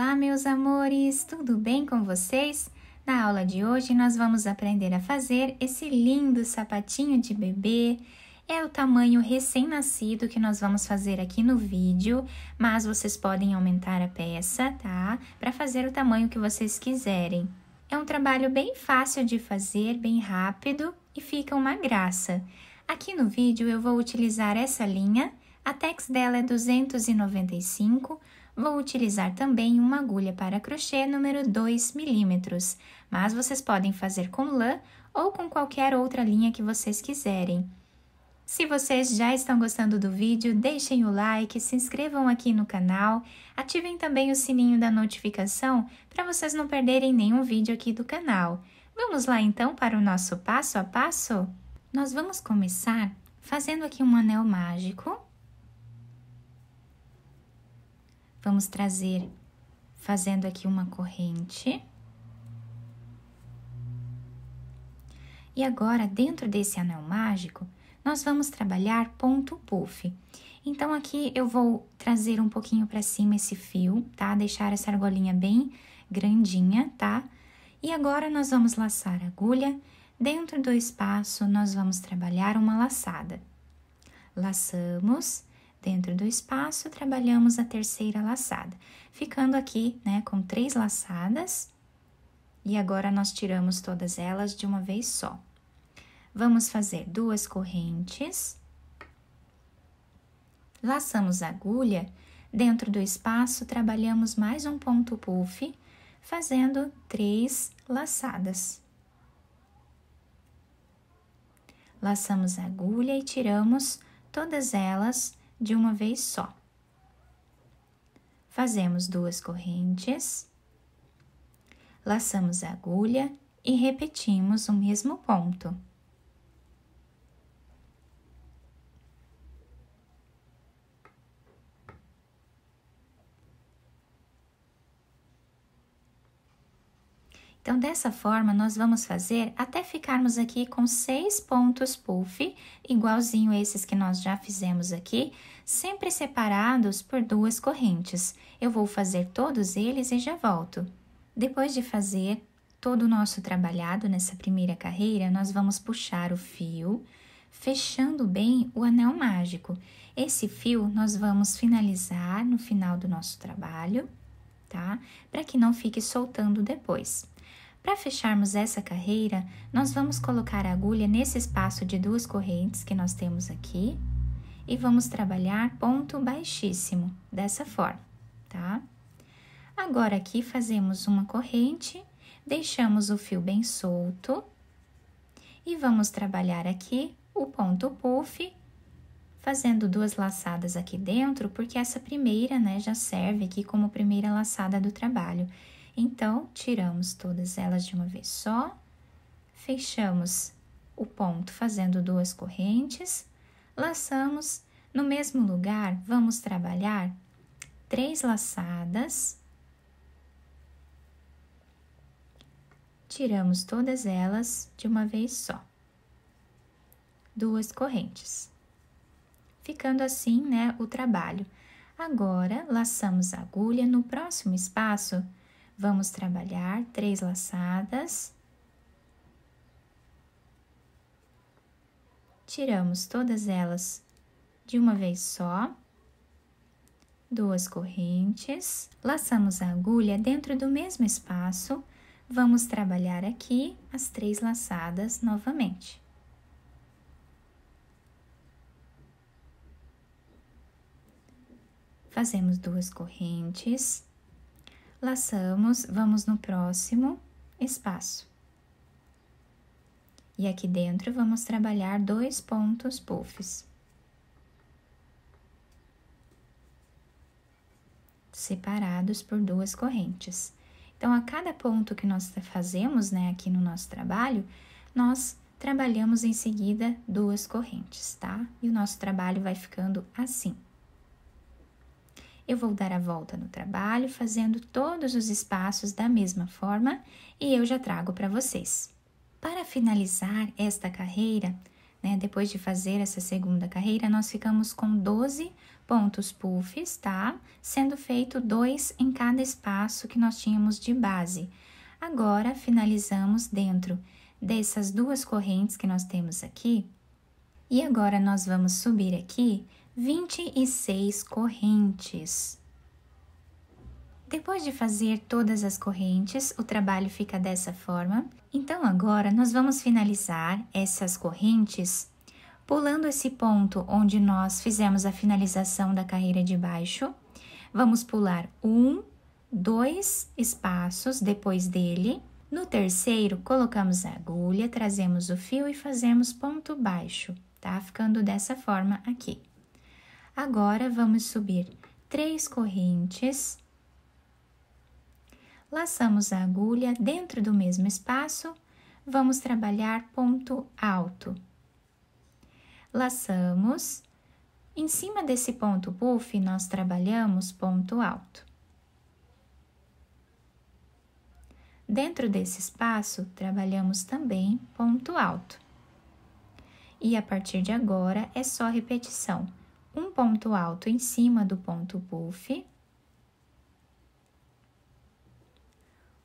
Olá, meus amores, tudo bem com vocês? Na aula de hoje nós vamos aprender a fazer esse lindo sapatinho de bebê. É o tamanho recém-nascido que nós vamos fazer aqui no vídeo, mas vocês podem aumentar a peça, tá? Para fazer o tamanho que vocês quiserem. É um trabalho bem fácil de fazer, bem rápido e fica uma graça. Aqui no vídeo eu vou utilizar essa linha, a tex dela é 295 Vou utilizar também uma agulha para crochê número 2 milímetros, mas vocês podem fazer com lã ou com qualquer outra linha que vocês quiserem. Se vocês já estão gostando do vídeo, deixem o like, se inscrevam aqui no canal, ativem também o sininho da notificação para vocês não perderem nenhum vídeo aqui do canal. Vamos lá então para o nosso passo a passo? Nós vamos começar fazendo aqui um anel mágico Vamos trazer fazendo aqui uma corrente. E agora, dentro desse anel mágico, nós vamos trabalhar ponto puff. Então, aqui eu vou trazer um pouquinho para cima esse fio, tá? Deixar essa argolinha bem grandinha, tá? E agora, nós vamos laçar a agulha. Dentro do espaço, nós vamos trabalhar uma laçada. Laçamos Dentro do espaço, trabalhamos a terceira laçada, ficando aqui né, com três laçadas. E agora nós tiramos todas elas de uma vez só. Vamos fazer duas correntes. Laçamos a agulha. Dentro do espaço, trabalhamos mais um ponto puff, fazendo três laçadas. Laçamos a agulha e tiramos todas elas de uma vez só. Fazemos duas correntes, laçamos a agulha e repetimos o mesmo ponto. Então, dessa forma, nós vamos fazer até ficarmos aqui com seis pontos puff, igualzinho esses que nós já fizemos aqui, sempre separados por duas correntes. Eu vou fazer todos eles e já volto. Depois de fazer todo o nosso trabalhado nessa primeira carreira, nós vamos puxar o fio, fechando bem o anel mágico. Esse fio nós vamos finalizar no final do nosso trabalho, tá? Para que não fique soltando depois. Para fecharmos essa carreira, nós vamos colocar a agulha nesse espaço de duas correntes que nós temos aqui e vamos trabalhar ponto baixíssimo, dessa forma, tá? Agora aqui fazemos uma corrente, deixamos o fio bem solto e vamos trabalhar aqui o ponto puff, fazendo duas laçadas aqui dentro, porque essa primeira, né, já serve aqui como primeira laçada do trabalho. Então, tiramos todas elas de uma vez só, fechamos o ponto fazendo duas correntes, laçamos no mesmo lugar, vamos trabalhar três laçadas, tiramos todas elas de uma vez só, duas correntes, ficando assim, né, o trabalho. Agora, laçamos a agulha no próximo espaço Vamos trabalhar três laçadas. Tiramos todas elas de uma vez só. Duas correntes, laçamos a agulha dentro do mesmo espaço. Vamos trabalhar aqui as três laçadas novamente. Fazemos duas correntes Laçamos, vamos no próximo espaço. E aqui dentro vamos trabalhar dois pontos puffs. Separados por duas correntes. Então, a cada ponto que nós fazemos, né, aqui no nosso trabalho, nós trabalhamos em seguida duas correntes, tá? E o nosso trabalho vai ficando assim. Eu vou dar a volta no trabalho fazendo todos os espaços da mesma forma e eu já trago para vocês. Para finalizar esta carreira, né, depois de fazer essa segunda carreira, nós ficamos com 12 pontos puffs, tá? Sendo feito dois em cada espaço que nós tínhamos de base. Agora, finalizamos dentro dessas duas correntes que nós temos aqui. E agora, nós vamos subir aqui vinte e seis correntes. Depois de fazer todas as correntes, o trabalho fica dessa forma. Então agora nós vamos finalizar essas correntes pulando esse ponto onde nós fizemos a finalização da carreira de baixo. Vamos pular um, dois espaços depois dele. No terceiro, colocamos a agulha, trazemos o fio e fazemos ponto baixo, tá? Ficando dessa forma aqui. Agora vamos subir três correntes. Laçamos a agulha dentro do mesmo espaço. Vamos trabalhar ponto alto. Laçamos. Em cima desse ponto puff, nós trabalhamos ponto alto. Dentro desse espaço, trabalhamos também ponto alto. E a partir de agora é só repetição um ponto alto em cima do ponto puff,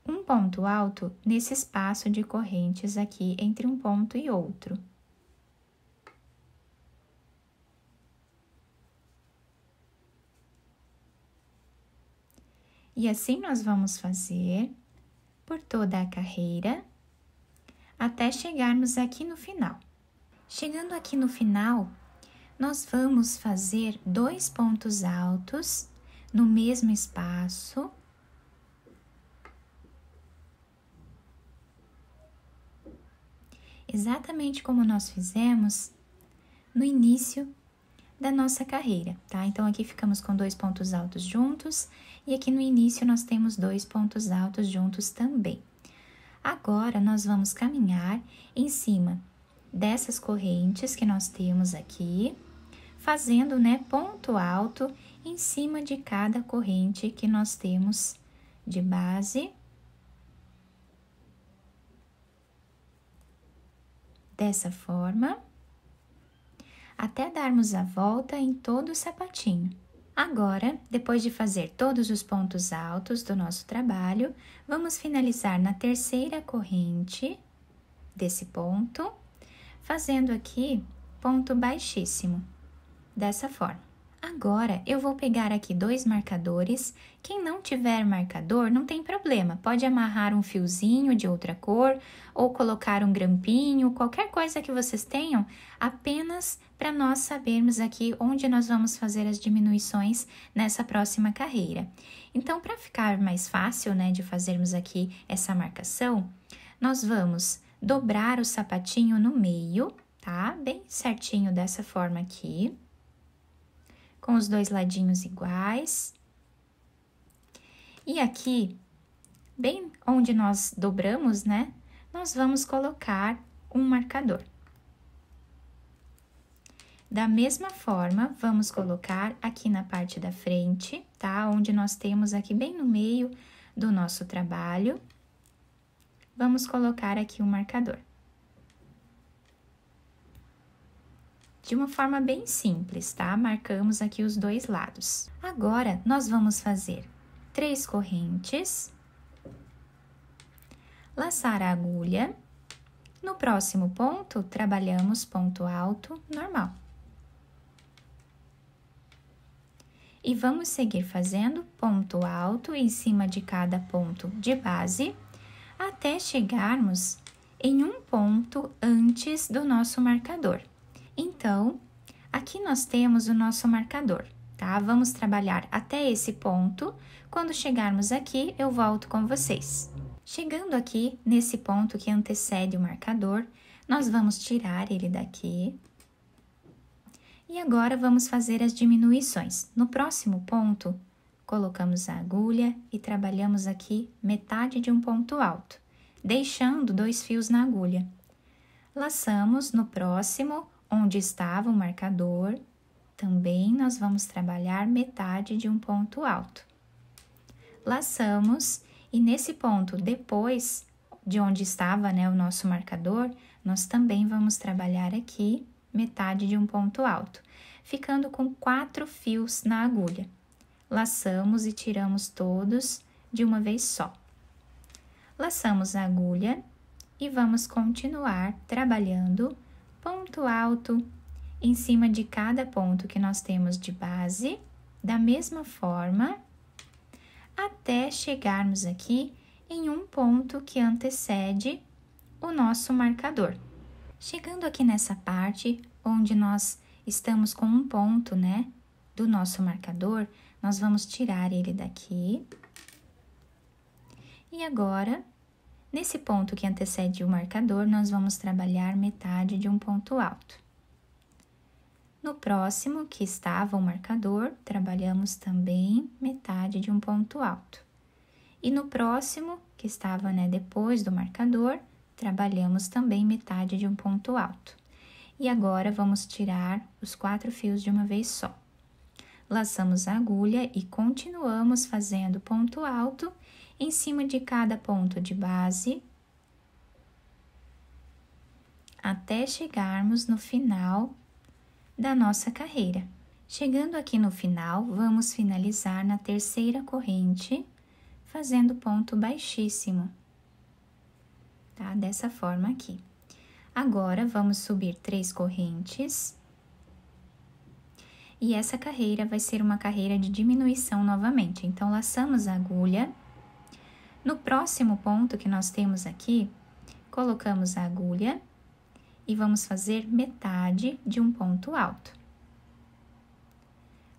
um ponto alto nesse espaço de correntes aqui entre um ponto e outro. E assim nós vamos fazer por toda a carreira até chegarmos aqui no final. Chegando aqui no final, nós vamos fazer dois pontos altos no mesmo espaço. Exatamente como nós fizemos no início da nossa carreira, tá? Então aqui ficamos com dois pontos altos juntos e aqui no início nós temos dois pontos altos juntos também. Agora nós vamos caminhar em cima dessas correntes que nós temos aqui, fazendo né, ponto alto em cima de cada corrente que nós temos de base. Dessa forma, até darmos a volta em todo o sapatinho. Agora, depois de fazer todos os pontos altos do nosso trabalho, vamos finalizar na terceira corrente desse ponto fazendo aqui ponto baixíssimo, dessa forma. Agora, eu vou pegar aqui dois marcadores. Quem não tiver marcador, não tem problema. Pode amarrar um fiozinho de outra cor ou colocar um grampinho, qualquer coisa que vocês tenham, apenas para nós sabermos aqui onde nós vamos fazer as diminuições nessa próxima carreira. Então, para ficar mais fácil, né, de fazermos aqui essa marcação, nós vamos dobrar o sapatinho no meio, tá? Bem certinho dessa forma aqui, com os dois ladinhos iguais. E aqui, bem onde nós dobramos, né? Nós vamos colocar um marcador. Da mesma forma, vamos colocar aqui na parte da frente, tá? Onde nós temos aqui bem no meio do nosso trabalho Vamos colocar aqui um marcador. De uma forma bem simples, tá? Marcamos aqui os dois lados. Agora, nós vamos fazer três correntes, laçar a agulha. No próximo ponto, trabalhamos ponto alto normal. E vamos seguir fazendo ponto alto em cima de cada ponto de base até chegarmos em um ponto antes do nosso marcador. Então, aqui nós temos o nosso marcador, tá? Vamos trabalhar até esse ponto. Quando chegarmos aqui, eu volto com vocês. Chegando aqui nesse ponto que antecede o marcador, nós vamos tirar ele daqui. E agora vamos fazer as diminuições. No próximo ponto, Colocamos a agulha e trabalhamos aqui metade de um ponto alto, deixando dois fios na agulha. Laçamos no próximo, onde estava o marcador, também nós vamos trabalhar metade de um ponto alto. Laçamos e nesse ponto depois de onde estava né, o nosso marcador, nós também vamos trabalhar aqui metade de um ponto alto, ficando com quatro fios na agulha. Laçamos e tiramos todos de uma vez só. Laçamos a agulha e vamos continuar trabalhando ponto alto em cima de cada ponto que nós temos de base, da mesma forma, até chegarmos aqui em um ponto que antecede o nosso marcador. Chegando aqui nessa parte onde nós estamos com um ponto, né, do nosso marcador, nós vamos tirar ele daqui. E agora, nesse ponto que antecede o marcador, nós vamos trabalhar metade de um ponto alto. No próximo, que estava o marcador, trabalhamos também metade de um ponto alto. E no próximo, que estava né, depois do marcador, trabalhamos também metade de um ponto alto. E agora, vamos tirar os quatro fios de uma vez só. Laçamos a agulha e continuamos fazendo ponto alto em cima de cada ponto de base até chegarmos no final da nossa carreira. Chegando aqui no final, vamos finalizar na terceira corrente, fazendo ponto baixíssimo, tá? Dessa forma aqui. Agora, vamos subir três correntes e essa carreira vai ser uma carreira de diminuição novamente. Então, laçamos a agulha. No próximo ponto que nós temos aqui, colocamos a agulha e vamos fazer metade de um ponto alto.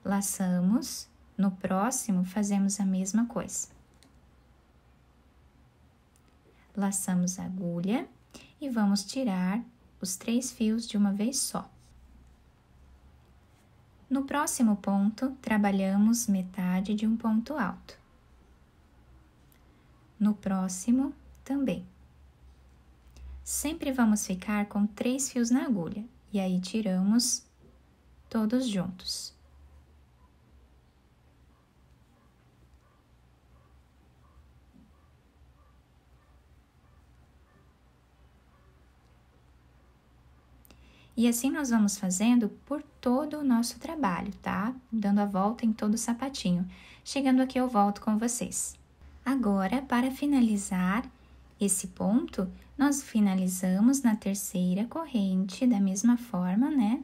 Laçamos, no próximo fazemos a mesma coisa. Laçamos a agulha e vamos tirar os três fios de uma vez só. No próximo ponto, trabalhamos metade de um ponto alto. No próximo, também. Sempre vamos ficar com três fios na agulha e aí tiramos todos juntos. E assim nós vamos fazendo por todo o nosso trabalho, tá? Dando a volta em todo o sapatinho. Chegando aqui, eu volto com vocês. Agora, para finalizar esse ponto, nós finalizamos na terceira corrente, da mesma forma, né?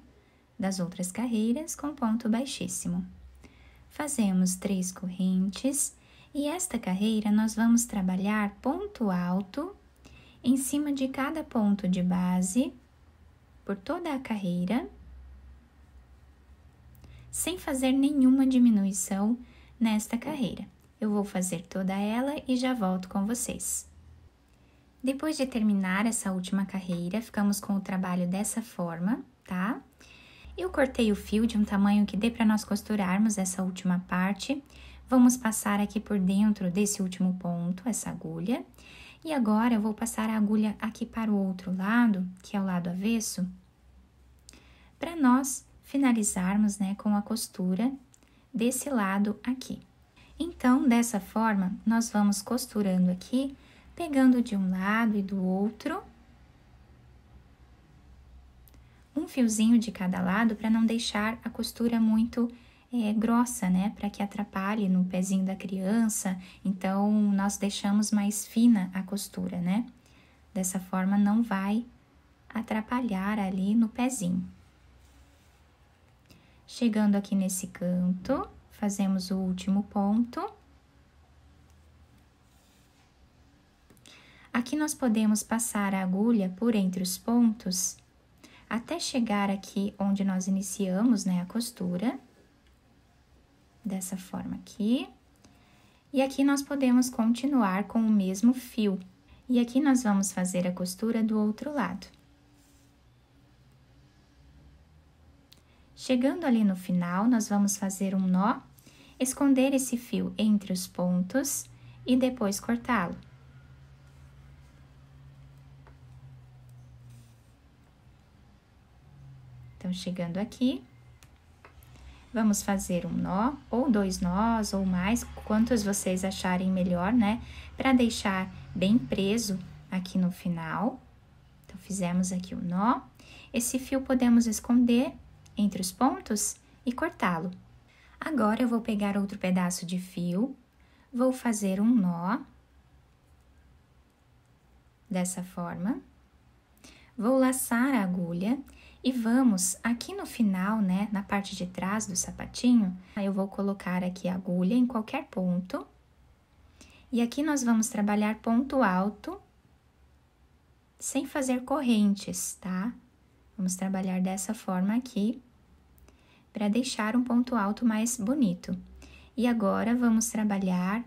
Das outras carreiras, com ponto baixíssimo. Fazemos três correntes e esta carreira nós vamos trabalhar ponto alto em cima de cada ponto de base por toda a carreira, sem fazer nenhuma diminuição nesta carreira. Eu vou fazer toda ela e já volto com vocês. Depois de terminar essa última carreira, ficamos com o trabalho dessa forma, tá? Eu cortei o fio de um tamanho que dê para nós costurarmos essa última parte. Vamos passar aqui por dentro desse último ponto, essa agulha. E agora eu vou passar a agulha aqui para o outro lado, que é o lado avesso, para nós finalizarmos né, com a costura desse lado aqui. Então, dessa forma, nós vamos costurando aqui, pegando de um lado e do outro, um fiozinho de cada lado para não deixar a costura muito é, grossa, né? Para que atrapalhe no pezinho da criança. Então, nós deixamos mais fina a costura, né? Dessa forma, não vai atrapalhar ali no pezinho. Chegando aqui nesse canto, fazemos o último ponto. Aqui nós podemos passar a agulha por entre os pontos até chegar aqui onde nós iniciamos, né, a costura. Dessa forma aqui. E aqui nós podemos continuar com o mesmo fio. E aqui nós vamos fazer a costura do outro lado. Chegando ali no final, nós vamos fazer um nó, esconder esse fio entre os pontos e depois cortá-lo. Então, chegando aqui, vamos fazer um nó, ou dois nós, ou mais, quantos vocês acharem melhor, né? Para deixar bem preso aqui no final. Então, fizemos aqui o um nó. Esse fio podemos esconder entre os pontos e cortá-lo. Agora eu vou pegar outro pedaço de fio, vou fazer um nó dessa forma. Vou laçar a agulha e vamos aqui no final, né, na parte de trás do sapatinho, eu vou colocar aqui a agulha em qualquer ponto. E aqui nós vamos trabalhar ponto alto sem fazer correntes, tá? Vamos trabalhar dessa forma aqui para deixar um ponto alto mais bonito. E agora vamos trabalhar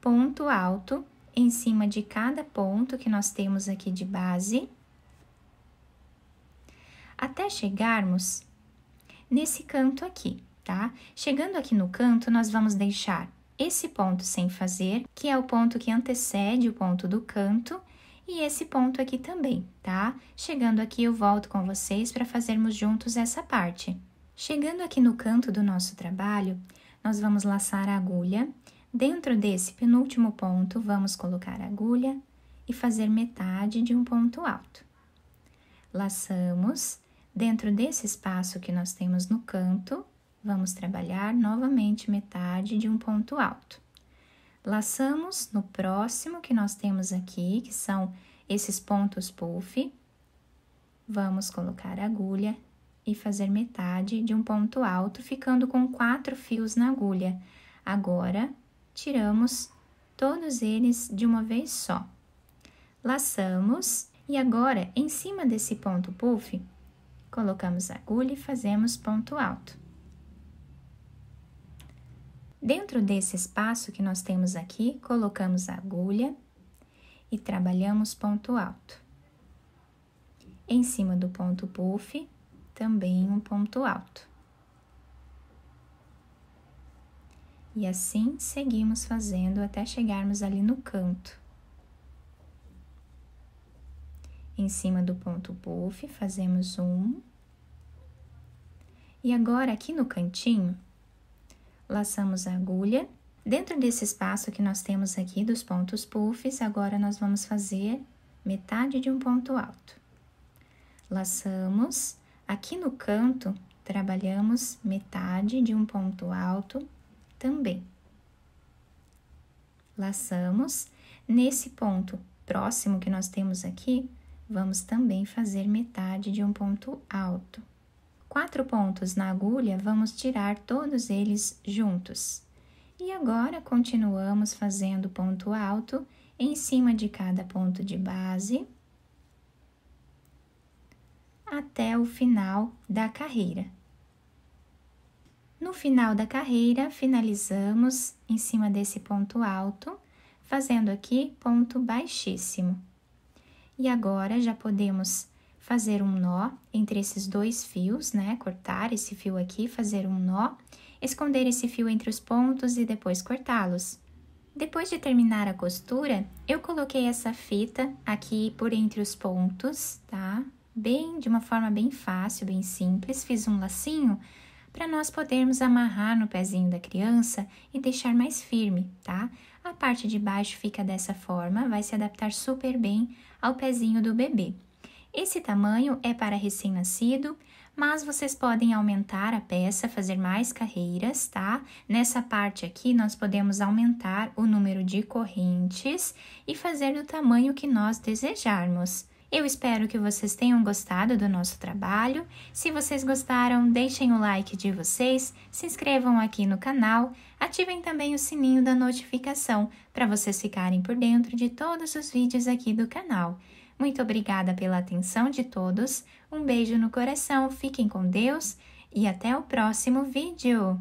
ponto alto em cima de cada ponto que nós temos aqui de base, até chegarmos nesse canto aqui, tá? Chegando aqui no canto, nós vamos deixar esse ponto sem fazer, que é o ponto que antecede o ponto do canto, e esse ponto aqui também, tá? Chegando aqui, eu volto com vocês para fazermos juntos essa parte. Chegando aqui no canto do nosso trabalho, nós vamos laçar a agulha. Dentro desse penúltimo ponto, vamos colocar a agulha e fazer metade de um ponto alto. Laçamos. Dentro desse espaço que nós temos no canto, vamos trabalhar novamente metade de um ponto alto. Laçamos no próximo que nós temos aqui, que são esses pontos puff. Vamos colocar a agulha e fazer metade de um ponto alto, ficando com quatro fios na agulha. Agora, tiramos todos eles de uma vez só. Laçamos e agora, em cima desse ponto puff, colocamos a agulha e fazemos ponto alto. Dentro desse espaço que nós temos aqui, colocamos a agulha e trabalhamos ponto alto. Em cima do ponto puff, também um ponto alto. E assim seguimos fazendo até chegarmos ali no canto. Em cima do ponto puff, fazemos um. E agora, aqui no cantinho, laçamos a agulha. Dentro desse espaço que nós temos aqui dos pontos puffs, agora nós vamos fazer metade de um ponto alto. Laçamos, aqui no canto, trabalhamos metade de um ponto alto também. Laçamos, nesse ponto próximo que nós temos aqui, vamos também fazer metade de um ponto alto quatro pontos na agulha, vamos tirar todos eles juntos. E agora, continuamos fazendo ponto alto em cima de cada ponto de base até o final da carreira. No final da carreira, finalizamos em cima desse ponto alto, fazendo aqui ponto baixíssimo. E agora já podemos fazer um nó entre esses dois fios, né? Cortar esse fio aqui, fazer um nó, esconder esse fio entre os pontos e depois cortá-los. Depois de terminar a costura, eu coloquei essa fita aqui por entre os pontos, tá? Bem, de uma forma bem fácil, bem simples, fiz um lacinho para nós podermos amarrar no pezinho da criança e deixar mais firme, tá? A parte de baixo fica dessa forma, vai se adaptar super bem ao pezinho do bebê. Esse tamanho é para recém-nascido, mas vocês podem aumentar a peça, fazer mais carreiras, tá? Nessa parte aqui, nós podemos aumentar o número de correntes e fazer do tamanho que nós desejarmos. Eu espero que vocês tenham gostado do nosso trabalho. Se vocês gostaram, deixem o like de vocês, se inscrevam aqui no canal, ativem também o sininho da notificação para vocês ficarem por dentro de todos os vídeos aqui do canal. Muito obrigada pela atenção de todos, um beijo no coração, fiquem com Deus e até o próximo vídeo!